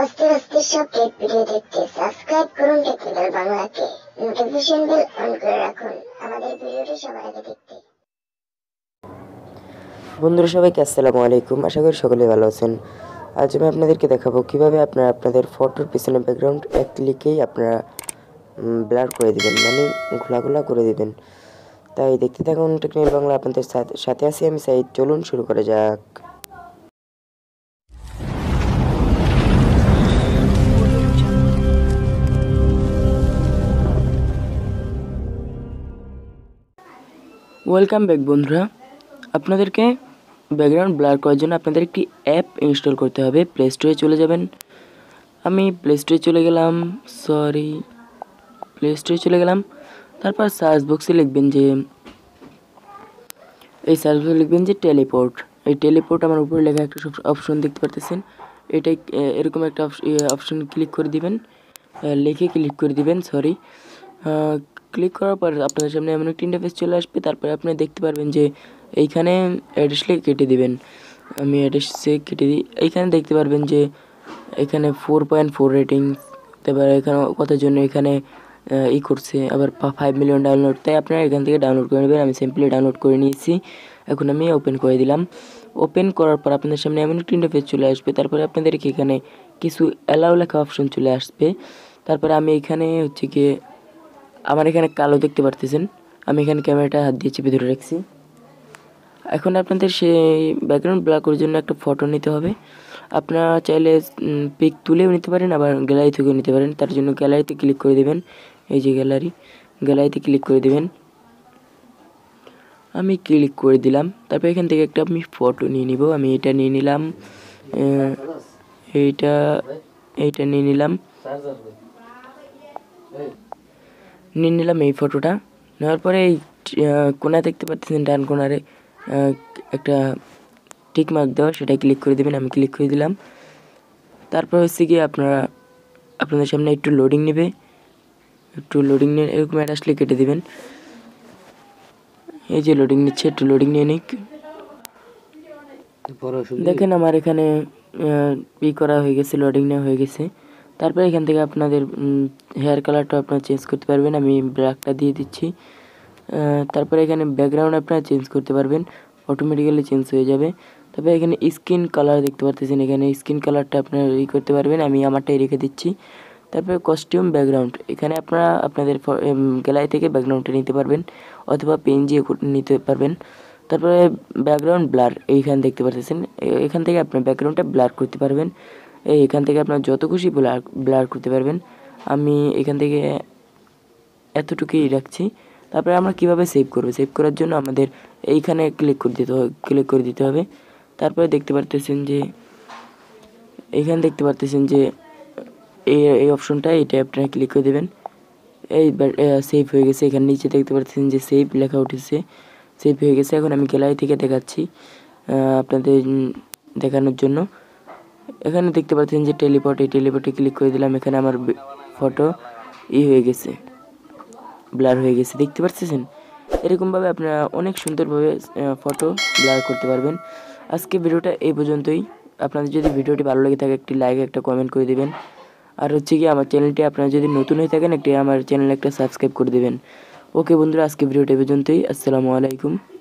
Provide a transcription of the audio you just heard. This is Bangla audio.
অস্থির অস্থির সব টেপ ভিডিও দেখতে সাবস্ক্রাইব করুন টেকনিক্যাল বাংলাকে নোটিফিকেশন বেল অন করে রাখুন আমাদের ভিডিওটি সবার আগে দেখতে বন্ধুরা সবাইকে আসসালামু আলাইকুম আশা করি সকলে ভালো আছেন আজ আমি আপনাদেরকে দেখাবো কিভাবে আপনারা আপনাদের ফটোর পিছনে ব্যাকগ্রাউন্ড এক ক্লিকেই আপনারা ব্লার করে দেবেন মানে ঘোলাঘোলা করে দেবেন তাই দেখতে থাকুন টেকনিক বাংলা আপনাদের সাথে আছি আমি সাইড চলুন শুরু করা যাক ওয়েলকাম ব্যাক বন্ধুরা আপনাদেরকে ব্যাকগ্রাউন্ড ব্লার করার জন্য আপনাদের একটি অ্যাপ ইনস্টল করতে হবে প্লে স্টোরে চলে যাবেন আমি প্লে স্টোরে চলে গেলাম সরি প্লে স্টোরে চলে গেলাম তারপর সার্চ বক্সে লিখবেন যে এই সার্চ বক্সে লিখবেন যে টেলিপোর্ট এই টেলিপোর্ট আমার উপরে লেখা একটা অপশন দেখতে পারতেছেন এটাই এরকম একটা অপশন ক্লিক করে দিবেন লিখে ক্লিক করে দিবেন সরি ক্লিক করার পর আপনাদের সামনে এমন একটি ইন্টারফেস চলে আসবে তারপরে আপনি দেখতে পারবেন যে এইখানে অ্যাড্রেসটি কেটে দিবেন আমি অ্যাড্রেসে কেটে দিই এইখানে দেখতে পারবেন যে এখানে ফোর পয়েন্ট ফোর রেটিং তারপর এখানে কথার জন্য এখানে ই করছে আবার ফাইভ মিলিয়ন ডাউনলোড তাই আপনারা এখান থেকে ডাউনলোড করে নেবেন আমি সিম্পলি ডাউনলোড করে নিয়েছি এখন আমি ওপেন করে দিলাম ওপেন করার পর আপনাদের সামনে এমন একটি ইন্টারফেস চলে আসবে তারপরে আপনাদেরকে এখানে কিছু অ্যালাউ লেখা অপশন চলে আসবে তারপরে আমি এখানে হচ্ছে গিয়ে আমার এখানে কালো দেখতে পারতেছেন আমি এখানে ক্যামেরাটা হাত দিয়ে চেপে ধরে রাখছি এখন আপনাদের সেই ব্যাকগ্রাউন্ড করার জন্য একটা ফটো নিতে হবে আপনারা চাইলে পিক তুলেও নিতে পারেন আবার গ্যালারি থেকেও নিতে পারেন তার জন্য গ্যালারিতে ক্লিক করে দেবেন এই যে গ্যালারি গ্যালারিতে ক্লিক করে দেবেন আমি ক্লিক করে দিলাম তারপর এখান থেকে একটা আমি ফটো নিয়ে নিব আমি এটা নিয়ে নিলাম এইটা এইটা নিয়ে নিলাম নিয়ে নিলাম এই ফটোটা নেওয়ার পরে এই কোনায় দেখতে পাচ্ছেন ডান কোনারে একটা টিক মার্ক দেওয়া সেটা ক্লিক করে দেবেন আমি ক্লিক করে দিলাম তারপর হচ্ছে কি আপনারা আপনাদের সামনে একটু লোডিং নেবে একটু লোডিং নিয়ে এরকম অ্যাড আসলে কেটে দেবেন এই যে লোডিং নিচ্ছে একটু লোডিং নিয়ে নিক দেখেন আমার এখানে ই করা হয়ে গেছে লোডিং নেওয়া হয়ে গেছে তারপরে এখান থেকে আপনাদের হেয়ার কালারটা আপনারা চেঞ্জ করতে পারবেন আমি ব্ল্যাকটা দিয়ে দিচ্ছি তারপরে এখানে ব্যাকগ্রাউন্ড আপনারা চেঞ্জ করতে পারবেন অটোমেটিক্যালি চেঞ্জ হয়ে যাবে তবে এখানে স্কিন কালার দেখতে পারতেছেন এখানে স্কিন কালারটা আপনারা ই করতে পারবেন আমি আমারটাই রেখে দিচ্ছি তারপরে কস্টিউম ব্যাকগ্রাউন্ড এখানে আপনারা আপনাদের গ্যালারি থেকে ব্যাকগ্রাউন্ডটা নিতে পারবেন অথবা পেনজিও নিতে পারবেন তারপরে ব্যাকগ্রাউন্ড ব্লার এইখানে দেখতে পারতেছেন এখান থেকে আপনার ব্যাকগ্রাউন্ডটা ব্লার করতে পারবেন এই এখান থেকে আপনার যত খুশি ব্লার ব্লার করতে পারবেন আমি এখান থেকে এতটুকুই রাখছি তারপরে আমরা কিভাবে সেভ করব সেভ করার জন্য আমাদের এইখানে ক্লিক করে দিতে ক্লিক করে দিতে হবে তারপরে দেখতে পারতেছেন যে এখানে দেখতে পারতেছেন যে এই এই অপশনটা এটা আপনারা ক্লিক করে দেবেন এই সেভ হয়ে গেছে এখানে নিচে দেখতে পাচ্ছেন যে সেভ লেখা উঠেছে সেভ হয়ে গেছে এখন আমি গ্যালারি থেকে দেখাচ্ছি আপনাদের দেখানোর জন্য এখানে দেখতে পাচ্ছেন যে টেলিপট এই টেলিপটে ক্লিক করে দিলাম এখানে আমার ফটো ই হয়ে গেছে ব্লার হয়ে গেছে দেখতে পাচ্ছেন এরকমভাবে আপনারা অনেক সুন্দরভাবে ফটো ব্লার করতে পারবেন আজকে ভিডিওটা এই পর্যন্তই আপনাদের যদি ভিডিওটি ভালো লেগে থাকে একটি লাইক একটা কমেন্ট করে দেবেন আর হচ্ছে কি আমার চ্যানেলটি আপনারা যদি নতুন হয়ে থাকেন একটি আমার চ্যানেল একটা সাবস্ক্রাইব করে দেবেন ওকে বন্ধুরা আজকে ভিডিওটা পর্যন্তই আসসালামু আলাইকুম